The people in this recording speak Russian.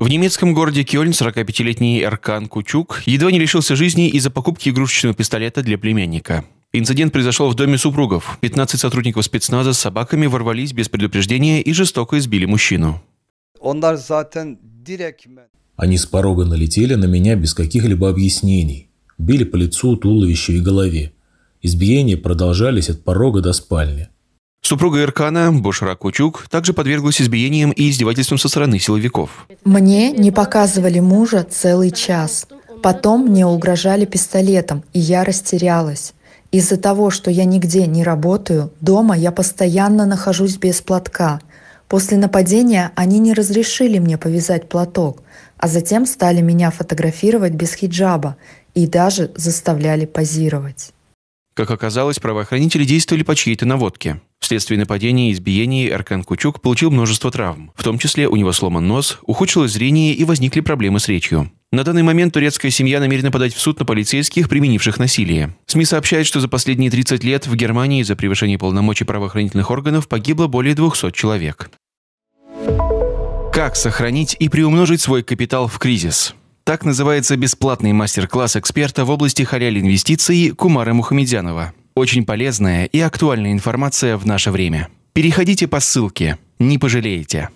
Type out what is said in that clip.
В немецком городе Кёльн 45-летний Эркан Кучук едва не лишился жизни из-за покупки игрушечного пистолета для племянника. Инцидент произошел в доме супругов. 15 сотрудников спецназа с собаками ворвались без предупреждения и жестоко избили мужчину. Они с порога налетели на меня без каких-либо объяснений. Били по лицу, туловищу и голове. Избиения продолжались от порога до спальни. Супруга Иркана, Бошара Кучук, также подверглась избиениям и издевательствам со стороны силовиков. «Мне не показывали мужа целый час. Потом мне угрожали пистолетом, и я растерялась. Из-за того, что я нигде не работаю, дома я постоянно нахожусь без платка. После нападения они не разрешили мне повязать платок, а затем стали меня фотографировать без хиджаба и даже заставляли позировать. Как оказалось, правоохранители действовали по чьей-то наводке. Вследствие нападений и избиений Эркан Кучук получил множество травм. В том числе у него сломан нос, ухудшилось зрение и возникли проблемы с речью. На данный момент турецкая семья намерена подать в суд на полицейских, применивших насилие. СМИ сообщают, что за последние 30 лет в Германии за превышение полномочий правоохранительных органов погибло более 200 человек. Как сохранить и приумножить свой капитал в кризис? Так называется бесплатный мастер-класс эксперта в области халяли инвестиций Кумара Мухамедянова. Очень полезная и актуальная информация в наше время. Переходите по ссылке, не пожалеете.